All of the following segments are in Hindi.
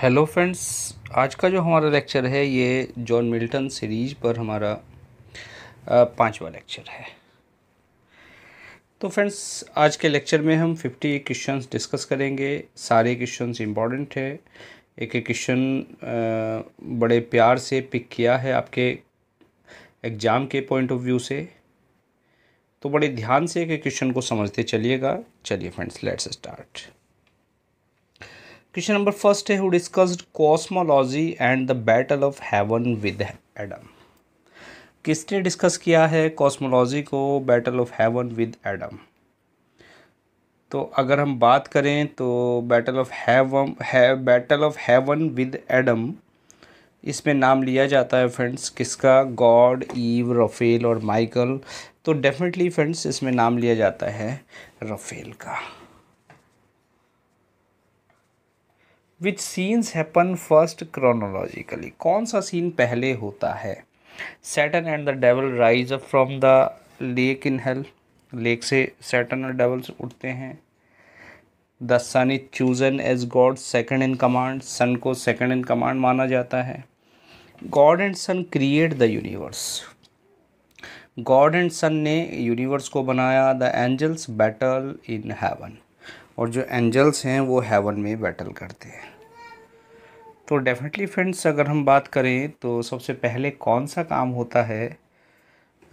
हेलो फ्रेंड्स आज का जो हमारा लेक्चर है ये जॉन मिल्टन सीरीज पर हमारा पांचवा लेक्चर है तो फ्रेंड्स आज के लेक्चर में हम फिफ्टी क्वेश्चंस डिस्कस करेंगे सारे क्वेश्चंस इम्पॉर्टेंट है एक एक क्वेश्चन बड़े प्यार से पिक किया है आपके एग्ज़ाम के पॉइंट ऑफ व्यू से तो बड़े ध्यान से एक क्वेश्चन को समझते चलिएगा चलिए friends let's start question number first है who discussed cosmology and the battle of heaven with Adam किसने डिस्कस किया है कॉस्मोलॉजी को battle of heaven with Adam तो अगर हम बात करें तो बैटल ऑफ हेवन है battle of heaven with Adam इसमें नाम लिया जाता है फ्रेंड्स किसका गॉड ईव रफेल और माइकल तो डेफिनेटली फ्रेंड्स इसमें नाम लिया जाता है रफेल का विच सीन्स हैपन फर्स्ट क्रोनोलॉजिकली कौन सा सीन पहले होता है Satan and the devil rise up from the lake in hell lake से सैटन और डेवल्स उठते हैं the son is chosen as God second in command son को सेकेंड इन कमांड माना जाता है God and son create the universe God and son ने यूनिवर्स को बनाया the angels battle in heaven और जो एंजल्स हैं वो हेवन में बैटल करते हैं तो डेफिनेटली फ्रेंड्स अगर हम बात करें तो सबसे पहले कौन सा काम होता है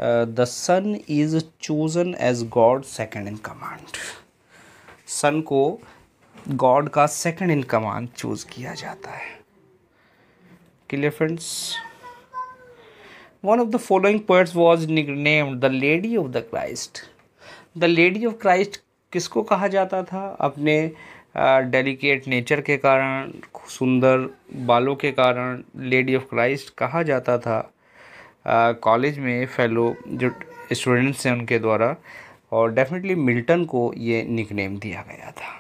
the son is chosen as God second in command son को गॉड का सेकेंड इन कमांड चूज़ किया जाता है clear friends one of the following poets was named the lady of the Christ the lady of Christ किसको कहा जाता था अपने डेलिकेट नेचर के कारण सुंदर बालों के कारण लेडी ऑफ क्राइस्ट कहा जाता था कॉलेज में फेलो जो स्टूडेंट्स हैं उनके द्वारा और डेफिनेटली मिल्टन को ये निकनेम दिया गया था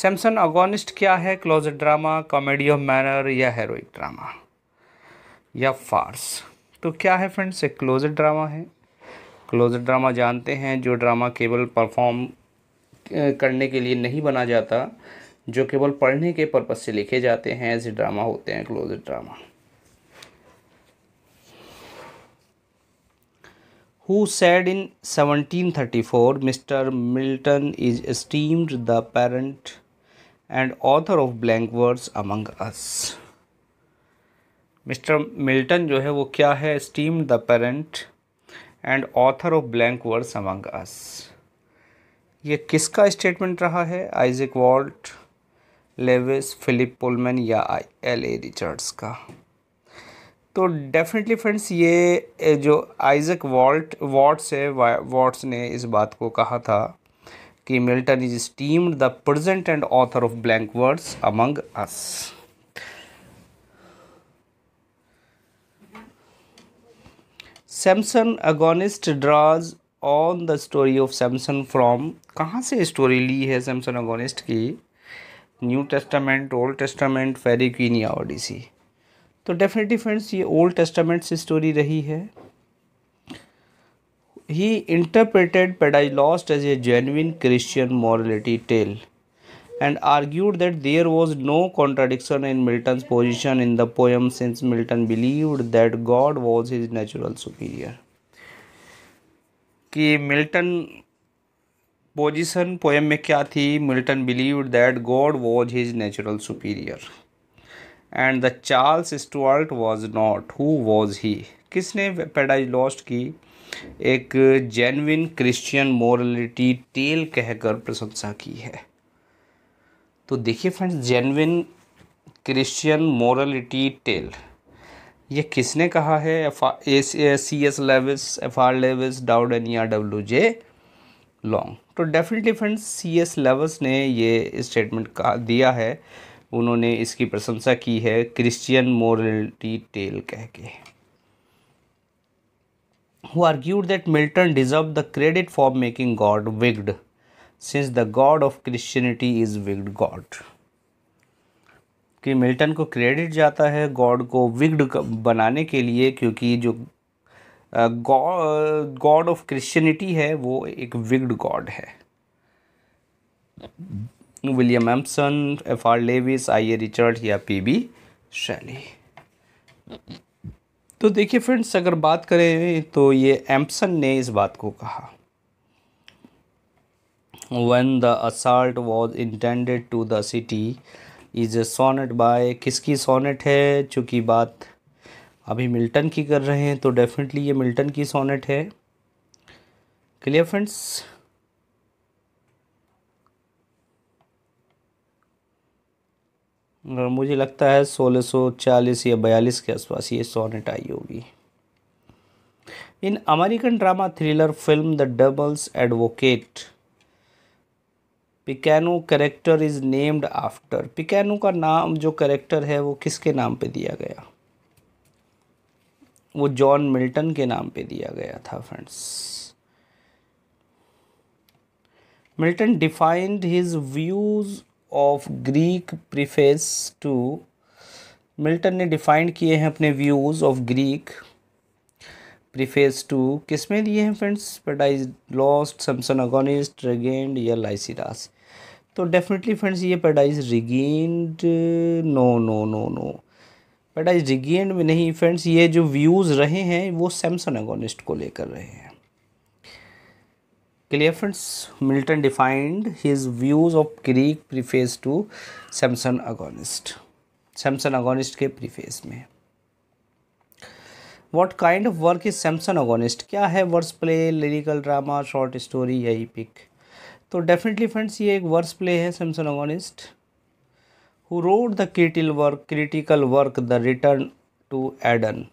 सैमसन अगोनिस्ट क्या है closet drama comedy of manner या हेरोइक ड्रामा या फार्स तो क्या है फ्रेंड्स एक क्लोज ड्रामा है क्लोज ड्रामा जानते हैं जो ड्रामा केवल परफॉर्म करने के लिए नहीं बना जाता जो केवल पढ़ने के पर्पज़ से लिखे जाते हैं ऐसे ड्रामा होते हैं closet drama who said in 1734 mister Milton is esteemed the parent and author of blank words among us mister Milton जो है वो क्या है esteem the parent and author of blank words among us ये किसका स्टेटमेंट रहा है Isaac Walt Lewis Philip Pullman या एल ए रिचर्ड्स का तो डेफिनेटली फ्रेंड्स ये जो आइजक वॉल्ट वॉट्स है वॉट्स ने इस बात को कहा था कि Milton is esteemed the present and author of blank words among us Samson Agonistes draws on the story of Samson from कहाँ से स्टोरी ली है सैमसन अगोनिस्ट की New Testament Old Testament fairy queen या ओडिसी तो डेफिनेटली फ्रेंड्स ये ओल्ड टेस्टामेंट से स्टोरी रही है he interpreted Paradise Lost as a genuine Christian morality tale and argued that there was no contradiction in Milton's position in the poem since Milton believed that God was his natural superior. कि मिल्टन पोजीशन पोएम में क्या थी Milton believe that God was his natural superior and the Charles Stuart was not who was he किसने पेडाइज लॉस्ट की एक जेनविन क्रिश्चियन मोरलिटी टेल कहकर प्रशंसा की है तो देखिए friends genuine Christian morality tale ये किसने कहा है F C S Lewis F R Leavis Dowd N या डब्ल्यू जे लॉन्ग तो definitely friends C S Lewis ने ये स्टेटमेंट कहा दिया है उन्होंने इसकी प्रशंसा की है क्रिश्चियन मोरलिटी टेल कह के who argued that Milton deserve the credit for making God wicked since the God of Christianity is wicked God कि मिल्टन को क्रेडिट जाता है गॉड को विग्ड बनाने के लिए क्योंकि जो गॉड ऑफ क्रिश्चियनिटी है वो एक विग्ड गॉड है William Empson F R Leavis I A Richard या पी बी शैली तो देखिए फ्रेंड्स अगर बात करें तो ये एम्पसन ने इस बात को कहा when the assault was intended to the city is a sonnet by किसकी sonnet है चूँकि बात अभी मिल्टन की कर रहे हैं तो डेफिनेटली ये मिल्टन की सोनेट है क्लियर फ्रेंड्स मुझे लगता है 1640 या बयालीस के आसपास ये सोनेट आई होगी in American drama thriller film the Devil's advocate Pacino character is named after Pacino का नाम जो करेक्टर है वो किसके नाम पे दिया गया वो जॉन मिल्टन के नाम पे दिया गया था friends Milton defined his views of Greek preface to Milton ने डिफाइंड किए हैं अपने views of Greek preface to किस में दिए हैं friends Paradise Lost Samson Agonistes Regained या लाइसिडास तो डेफिनेटली फ्रेंड्स ये Paradise Regained no no no no Paradise Regained में नहीं फ्रेंड्स ये जो व्यूज़ रहे हैं वो सैमसंग एगोनिस्ट को लेकर रहे हैं clear friends Milton defined his views of Greek preface to Samson Agonistes Samson Agonistes के प्रीफेस में what kind of work is Samson Agonistes क्या है verse play lyrical drama short story यही पिक तो डेफिनेटली फ्रेंड्स ये एक वर्स प्ले है Samson Agonistes who wrote the critical work critical work the return to Eden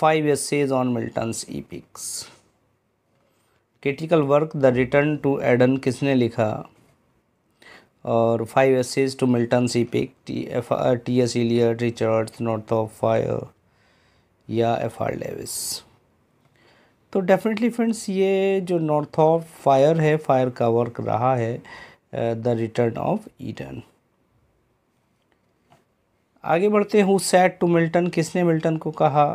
five essays on Milton's epics critical work the return to Aiden किसने लिखा और five essays to Milton epic pick T F T S Eliot Richard Northrop Frye या एफ आर डेविस तो डेफिनेटली फ्रेंड्स ये जो नॉर्थ ऑफ फायर है फायर का वर्क रहा है द रिटर्न ऑफ ईडन आगे बढ़ते हैं सैड टू मिल्टन किसने मिल्टन को कहा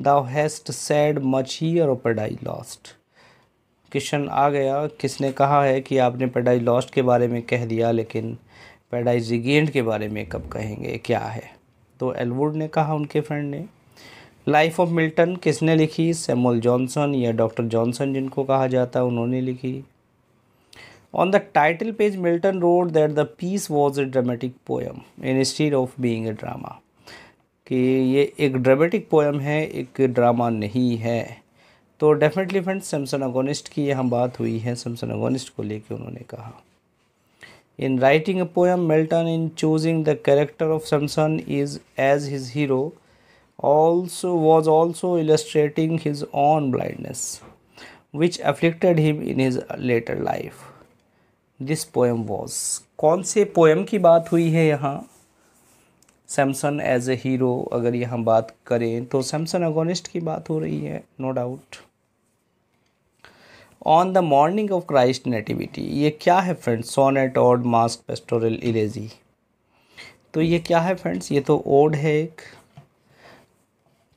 दाउ हैस्ट सैड मच ही और पेडाई लॉस्ट क्वेश्चन आ गया किसने कहा है कि आपने पेडाई लॉस्ट के बारे में कह दिया लेकिन पेडाई जिगेंड के बारे में कब कहेंगे क्या है तो एलवुड ने कहा उनके फ्रेंड ने लाइफ ऑफ मिल्टन किसने लिखी सैमुअल जॉनसन या डॉक्टर जॉनसन जिनको कहा जाता है उन्होंने लिखी on the title page Milton wrote that the piece was a dramatic poem instead of being a drama कि ये एक ड्रामेटिक पोएम है एक ड्रामा नहीं है तो डेफिनेटली फ्रेंड्स सैमसन अगोनिस्ट की यहाँ बात हुई है सैमसन अगोनिस्ट को लेकर उन्होंने कहा in writing a poem Milton in choosing the character of Samson is as his hero also was also illustrating his own blindness which afflicted him in his later life this poem was कौन से पोएम की बात हुई है यहाँ सैमसन एज ए हीरो अगर यहाँ बात करें तो सैमसन अगोनिस्ट की बात हो रही है no doubt on the morning of Christ nativity ये क्या है friends sonnet ode masque pastoral elegy तो ये क्या है फ्रेंड्स ये तो ओड है एक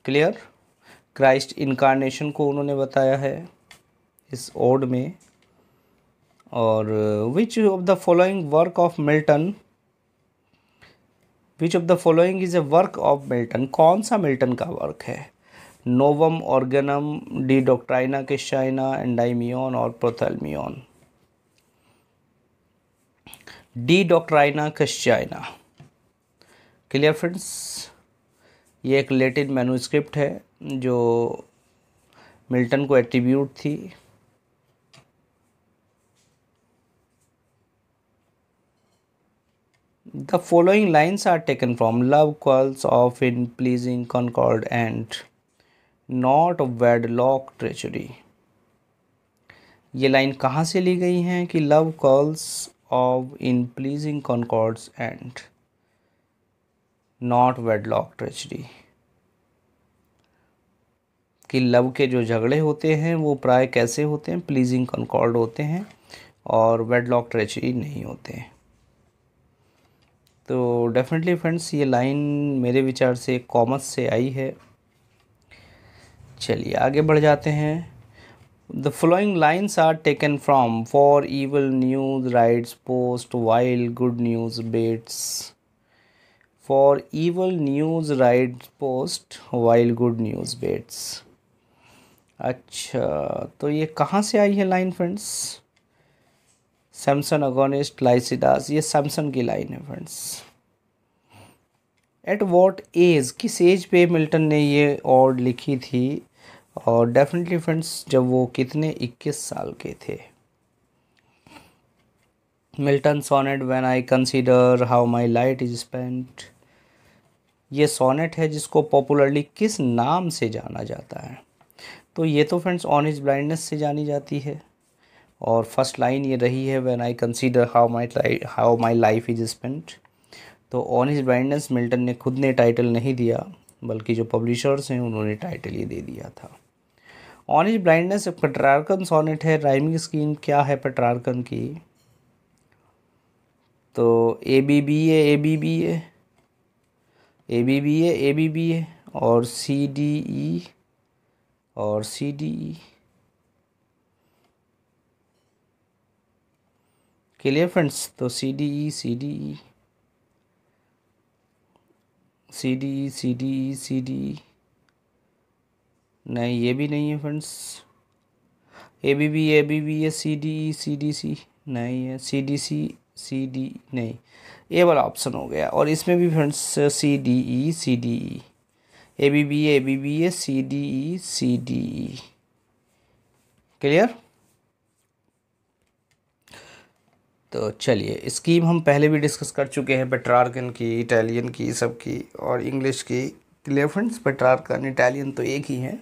क्लियर क्राइस्ट इनकारनेशन को उन्होंने बताया है इस ओड में और which of the following work of Milton which of the following is a work of Milton कौन सा मिल्टन का वर्क है नोवम ऑर्गेनम डी डॉक्ट्राइना शाइना एंडाइमियन और प्रोथलमियन डी डॉक्ट्राइना कश्चाइना क्लियर फ्रेंड्स ये एक लेटिन मैनुस्क्रिप्ट है जो मिल्टन को एट्रीब्यूट थी the following lines are taken from love quarrels oft in pleasing concord end not wedlock treachery ये लाइन कहाँ से ली गई हैं कि love quarrels oft in pleasing concords end not wedlock treachery कि लव के जो झगड़े होते हैं वो प्राय कैसे होते हैं प्लीजिंग कॉन्कॉर्ड होते हैं और वेडलॉक ट्रेचरी नहीं होते हैं तो डेफिनेटली फ्रेंड्स ये लाइन मेरे विचार से कॉमर्स से आई है चलिए आगे बढ़ जाते हैं the following lines are taken from for evil news rides post while good news baits for evil news ride post while good news waits अच्छा तो ये कहाँ से आई है line friends Samson Agonistes Lycidas ये सैमसन की लाइन है फ्रेंड्स एट वॉट एज किस एज पे मिल्टन ने ये ऑर्ड लिखी थी और डेफिनेटली फ्रेंड्स जब वो कितने इक्कीस साल के थे Milton sonnet when I consider how my light is spent ये सोनेट है जिसको पॉपुलरली किस नाम से जाना जाता है तो ये तो फ्रेंड्स ऑन इज ब्लाइंडनेस से जानी जाती है और फर्स्ट लाइन ये रही है when I consider how my how my life is spent तो ऑन इज ब्लाइंडनेस मिल्टन ने खुद ने टाइटल नहीं दिया बल्कि जो पब्लिशर्स हैं उन्होंने टाइटल ये दे दिया था ऑन इज ब्लाइंडनेस एक सोनेट है राइमिंग स्कीम क्या है पटरारकन की तो A B B A A B B A A B B है ए बी बी है और सी डी ई और C D E clear friends तो C D E C D E C D E C D E C D E नहीं ये भी नहीं है friends A B B A B B है C D E C D C नहीं है C D C C D नहीं ए वाला ऑप्शन हो गया और इसमें भी friends C D E C D E A B B A B B A C D E C D E clear तो चलिए स्कीम हम पहले भी डिस्कस कर चुके हैं पेट्रार्कन की इटालियन की सब की और इंग्लिश की क्लियर फ्रेंड्स पेट्रार्कन इटालियन तो एक ही है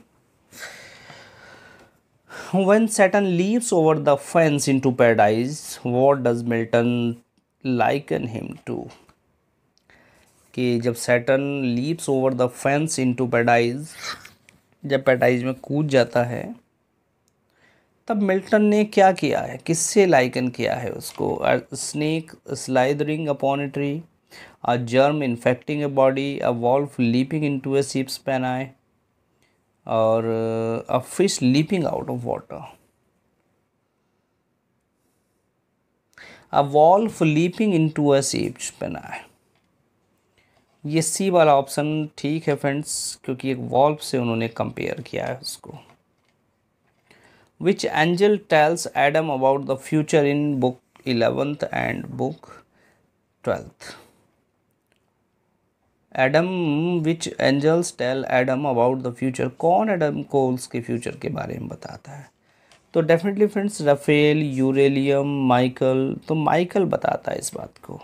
when Saturn leaps over the fence into paradise, what does Milton liken him to? कि जब Satan leaps over the fence into Paradise जब पैडाइज में कूद जाता है तब मिल्टन ने क्या किया है किससे लाइकन किया है उसको snake slithering upon a tree a germ infecting a body a wolf leaping into a sheep's pen और a fish leaping out of water a wolf leaping into a बना है ये सी वाला ऑप्शन ठीक है फ्रेंड्स क्योंकि एक वॉल्फ से उन्होंने कंपेयर किया है उसको which angel tells Adam about the future in book eleventh and book twelfth Adam which angels tell Adam about the future कौन एडम कोल्स के फ्यूचर के बारे में बताता है तो definitely friends Raphael Uriel Michael तो माइकल बताता है इस बात को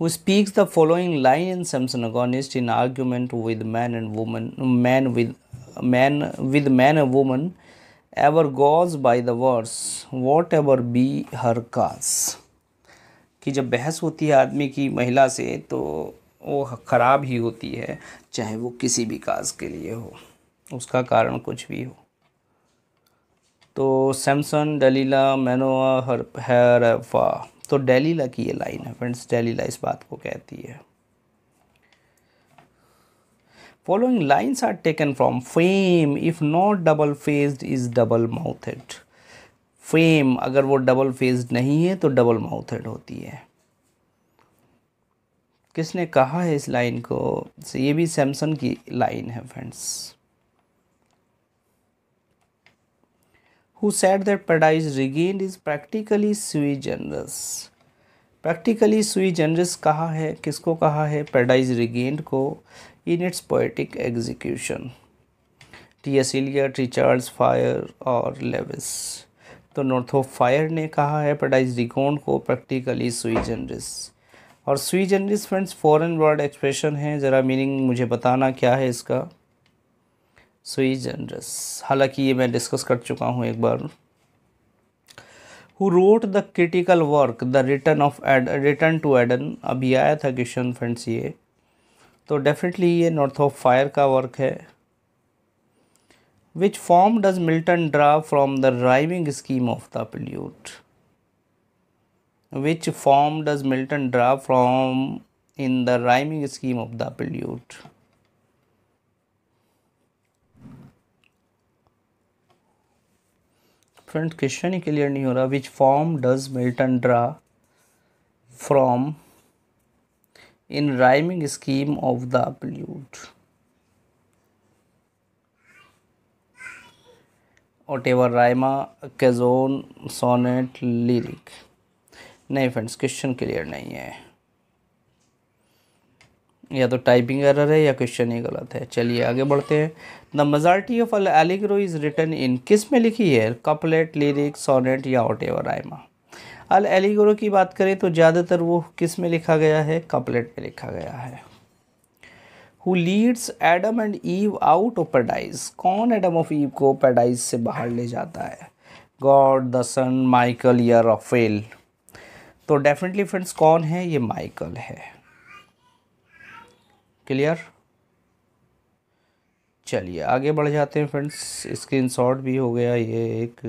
who speaks the following line in Samson Agonistes in argument with man and woman man with man with man a woman ever gauge by the worse whatever be her cause कि जब बहस होती है आदमी की महिला से तो वो ख़राब ही होती है चाहे वो किसी भी काज के लिए हो उसका कारण कुछ भी हो तो सैमसन डेलीला मैनोआ हर हैरफा तो डेलीला की ये लाइन है फ्रेंड्स डेलीला इस बात को कहती है following lines are taken from fame if not double faced is double mouthed fame अगर वो डबल फेज नहीं है तो डबल माउथेड होती है किसने कहा है इस लाइन को ये भी सैमसंग की लाइन है friends who said that paradise Regained is practically sui generis practically sui generis कहा है किसको कहा है पैराडाइज रिगेंड को in its poetic execution T S Eliot Richards Frye और लेविस तो फायर ने कहा है पेडाइज डिकोन को प्रैक्टिकली सुई जनरिस और sui generis friends foreign word expression है ज़रा मीनिंग मुझे बताना क्या है इसका सुई जनरस हालांकि ये मैं डिस्कस कर चुका हूँ एक बार who wrote the critical work the return of Eden return to Eden अभी आया था क्वेश्चन फ्रेंड्स ये तो डेफिनेटली ये नॉर्थ ऑफ फायर का वर्क है Which form does Milton draw from the rhyming scheme of the prelude? Which form does Milton draw from in the rhyming scheme of the prelude? Friend question is clear. नहीं हो रहा which form does Milton draw from in rhyming scheme of ottava rima canzone sonnet lyric नहीं फ्रेंड्स क्वेश्चन क्लियर नहीं है या तो टाइपिंग एरर है या क्वेश्चन ही गलत है चलिए आगे बढ़ते हैं the majority of Allegro is written in किस में लिखी है कपलेट लिरिक सोनेट या ओटेवर रायमा अल एलिग्रो की बात करें तो ज़्यादातर वो किस में लिखा गया है कपलेट में लिखा गया है who leads Adam and Eve out of Paradise कौन एडम ऑफ ईव को पैराडाइज से बाहर ले जाता है गॉड द सन माइकल या राफेल तो डेफिनेटली फ्रेंड्स कौन है ये माइकल है क्लियर चलिए आगे बढ़ जाते हैं फ्रेंड्स स्क्रीनशॉट भी हो गया ये एक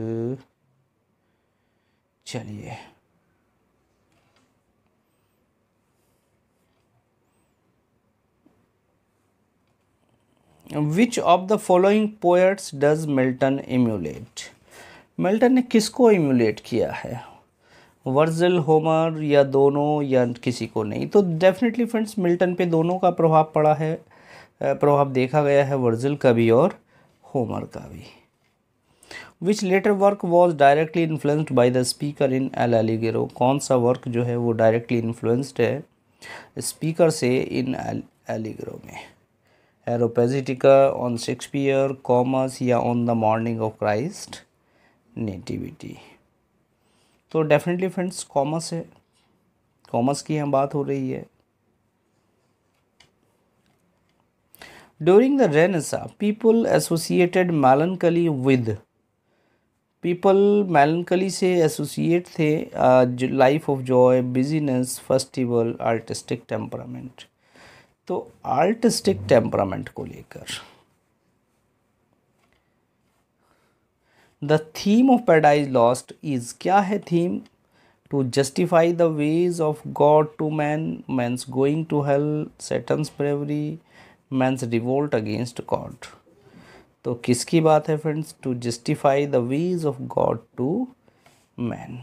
चलिए which of the following poets does Milton emulate Milton ने किसको इम्यूलेट किया है वर्जिल होमर या दोनों या किसी को नहीं तो डेफिनेटली फ्रेंड्स मिल्टन पे दोनों का प्रभाव पड़ा है प्रभाव देखा गया है वर्जिल का भी और होमर का भी which later work was directly influenced by the speaker in L'Allegro कौन सा वर्क जो है वो डायरेक्टली इन्फ्लुएंस्ड है स्पीकर से इन एल एलिगेरो में एरोपेजिटिका ऑन शेक्सपियर कॉमर्स या on the morning of Christ nativity तो डेफिनेटली फ्रेंड्स कॉमर्स है कॉमर्स की हम बात हो रही है during the Renaissance people associated melancholy with people melancholy से एसोसिएट थे life of joy business festival artistic temperament तो आर्टिस्टिक टेम्परामेंट को लेकर the theme of Paradise Lost is क्या है theme to justify the ways of God to man man's going to hell Satan's bravery man's revolt against God तो किसकी बात है friends to justify the ways of God to man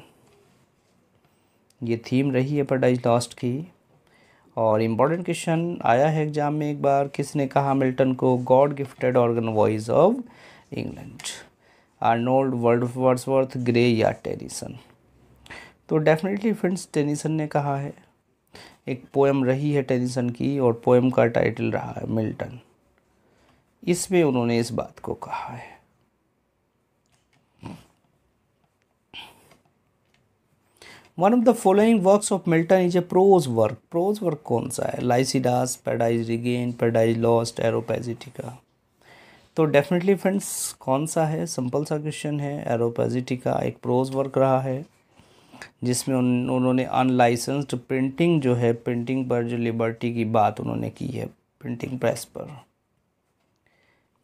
ये थीम रही है पैराडाइज लॉस्ट की और इम्पॉर्टेंट क्वेश्चन आया है एग्जाम में एक बार किसने कहा मिल्टन को God gifted organ voice of England Arnold world Wordsworth Gray या टेनिसन तो डेफिनेटली फ्रेंड्स टेनिसन ने कहा है एक पोएम रही है टेनिसन की और पोएम का टाइटल रहा है मिल्टन इसमें उन्होंने इस बात को कहा है one of the following works of Milton is a prose work prose work कौन सा है लाइसिडास पेडाइज रिगेन पेडाइज लॉस्ट एरोपेजिटिका तो डेफिनेटली फ्रेंड्स कौन सा है सिंपल सा क्वेश्चन है एरोपेजिटिका एक प्रोज वर्क रहा है जिसमें उन उन्होंने अनलाइसेंस्ड प्रिंटिंग जो है प्रिंटिंग पर जो लिबर्टी की बात उन्होंने की है प्रिंटिंग प्रेस पर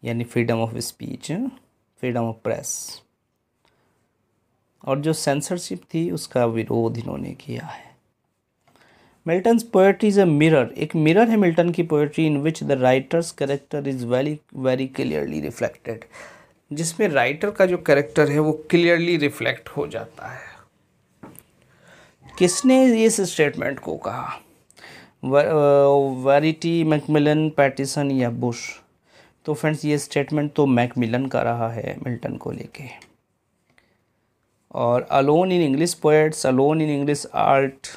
यानी freedom of speech freedom of press और जो सेंसरशिप थी उसका विरोध इन्होंने किया है Milton poetry is a mirror एक मिरर है मिल्टन की poetry in which the writer's character is very very clearly reflected जिसमें राइटर का जो करेक्टर है वो क्लियरली रिफ्लेक्ट हो जाता है किसने इस स्टेटमेंट को कहा वेरिटी मैकमिलन पैटिसन या बुश तो फ्रेंड्स ये स्टेटमेंट तो मैकमिलन का रहा है मिल्टन को लेके और alone in English poets alone in English art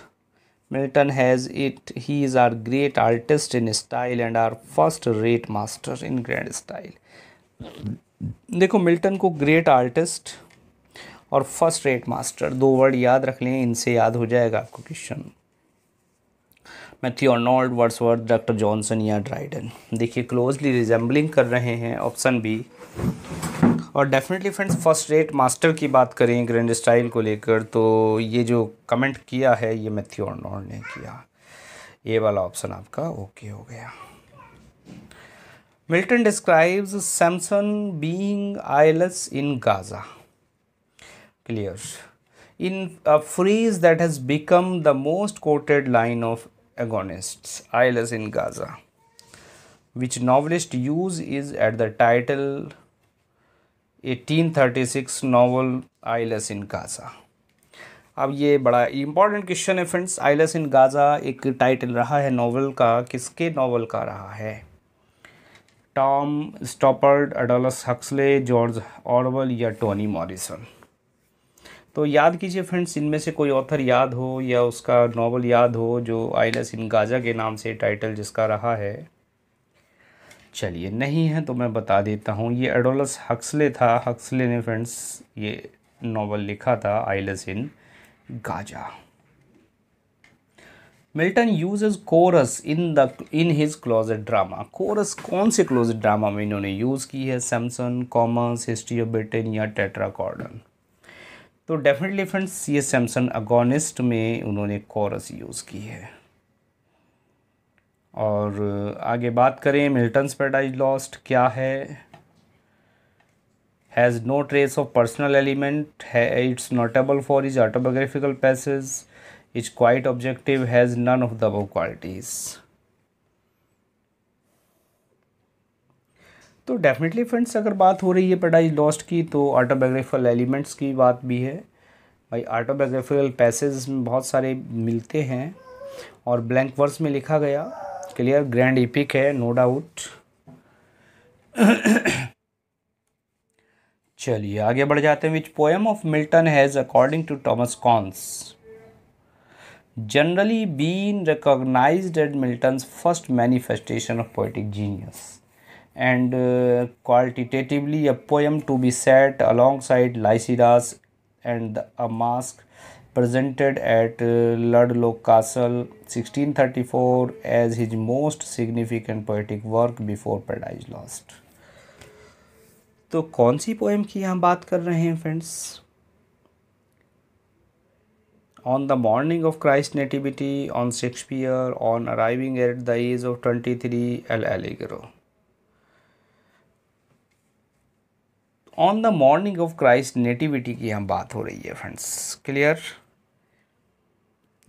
Milton has it he is are great artist in style and are first rate master in grand style देखो मिल्टन को ग्रेट आर्टिस्ट और फर्स्ट रेट मास्टर दो वर्ड याद रख लें इनसे याद हो जाएगा आपको question Matthew Arnold word doctor Johnson या ड्राइडन देखिए क्लोजली रिजेंबलिंग कर रहे हैं ऑप्शन बी और definitely friends first rate master की बात करें ग्रैंड स्टाइल को लेकर तो ये जो कमेंट किया है ये मैथ्यू अर्नोल्ड ने किया ये वाला ऑप्शन आपका ओके हो गया Milton describes Samson being eyeless in Gaza clear in phrase that that become the most quoted line of Agonistes agonists eyeless in Gaza which novelists use is at the title 1836 novel eyeless in Gaza अब ये बड़ा इम्पॉर्टेंट क्वेश्चन है फ्रेंड्स आइलस इन गाज़ा एक टाइटल रहा है नावल का किसके नावल का रहा है टॉम स्टॉपर्ड अडोलस हक्सले जॉर्ज ऑरवल या टोनी मॉरिसन तो याद कीजिए फ्रेंड्स इनमें से कोई ऑथर याद हो या उसका नावल याद हो जो आइलस इन गाज़ा के नाम से टाइटल जिसका रहा है चलिए नहीं है तो मैं बता देता हूँ ये एडोलस हक्सले था हक्सले ने फ्रेंड्स ये नावल लिखा था eyeless in Gaza Milton uses chorus in the in his closed drama chorus कौन से क्लोजेड ड्रामा में इन्होंने यूज़ की है Samson Comus history of Britain या टेट्राकॉर्डन तो डेफिनेटली फ्रेंड्स ये सैमसन अगोनिस्ट में उन्होंने कोरस यूज़ की है और आगे बात करें मिल्टन पैराडाइज लॉस्ट क्या है has no trace of personal element है it's notable for is autobiographical passage is quite objective has none of the above qualities तो डेफिनेटली फ्रेंड्स अगर बात हो रही है पैराडाइज लॉस्ट की तो ऑटोबायोग्राफिकल एलिमेंट्स की बात भी है भाई ऑटोबायोग्राफिकल पैसेज में बहुत सारे मिलते हैं और ब्लैंक वर्स में लिखा गया क्लियर ग्रैंड इपिक है नो डाउट चलिए आगे बढ़ जाते हैं which poem of Milton has according to Thomas Corns generally been recognize at Milton first manifestation of poetic genius and qualitatively a poem to be set alongside Lycidas and a masque presented at uh, Ludlow Castle 1634 as his most significant poetic work before Paradise Lost. तो कौन सी पोएम की हम बात कर रहे हैं friends on the morning of Christ nativity on Shakespeare on arriving at the age of twenty three L Allegro on the morning of Christ nativity की हम बात हो रही है फ्रेंड्स क्लियर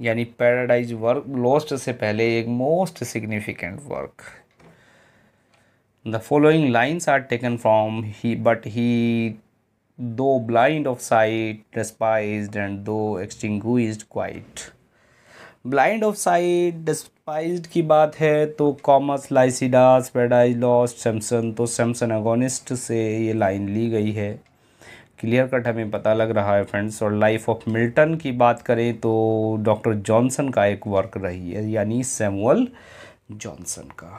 यानी पैराडाइज वर्क लॉस्ट से पहले एक most significant work the following lines are taken from he but he though blind of sight despise and thought extinguished quite blind of sight despise की बात है तो Comus Lycidas Paradise Lost Samson तो सैमसन एगोनिस्ट से ये लाइन ली गई है क्लियर कट हमें पता लग रहा है फ्रेंड्स और लाइफ ऑफ मिल्टन की बात करें तो डॉक्टर जॉनसन का एक वर्क रही है यानी सैमुअल जॉनसन का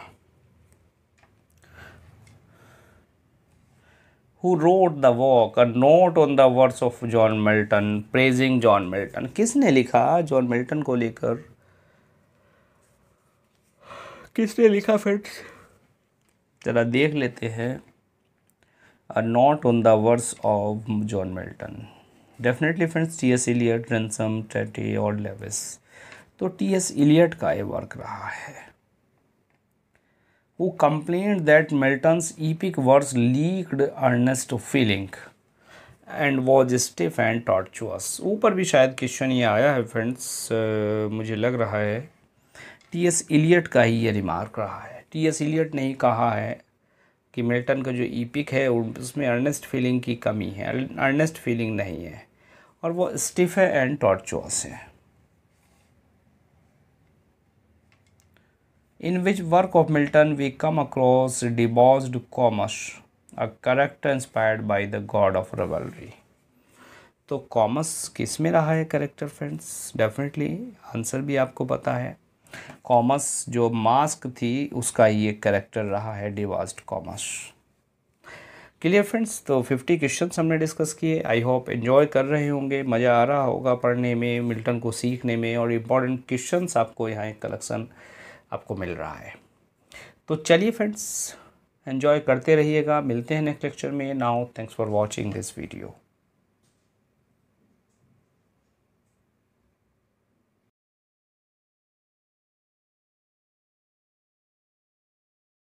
who wrote the work a note on the words of John Milton praising John Milton किसने लिखा जॉन मिल्टन को लेकर किसने लिखा फिर जरा देख लेते हैं note on the verse of John Milton definitely friends T S Eliot Ransom Tate और लेविस तो टी एस इलियट का ये वर्क रहा है वो complain that Milton epic verse lacked earnest feeling and was stiff and tortuous ऊपर भी शायद क्वेश्चन ये आया है फ्रेंड्स मुझे लग रहा है टी एस इलियट का ही ये रिमार्क रहा है टी एस इलियट ने ही कहा है कि मिल्टन का जो ईपिक e है उसमें अर्नेस्ट फीलिंग की कमी है अर्नेस्ट फीलिंग नहीं है और वो स्टिफ है एंड टॉर्चुअस है in which work of Milton we come across debauch Comus a character inspired by the God of rivalry. तो कॉमर्स किस में रहा है करेक्टर फ्रेंड्स डेफिनेटली आंसर भी आपको पता है कॉमर्स जो मास्क थी उसका ये करेक्टर रहा है डिवास्ड कॉमर्स क्लियर फ्रेंड्स तो 50 क्वेश्चन हमने डिस्कस किए आई होप एंजॉय कर रहे होंगे मज़ा आ रहा होगा पढ़ने में मिल्टन को सीखने में और इम्पॉर्टेंट क्वेश्चन आपको यहाँ एक कलेक्शन आपको मिल रहा है तो चलिए फ्रेंड्स एंजॉय करते रहिएगा मिलते हैं नेक्स्ट लेक्चर में now thanks for watching this video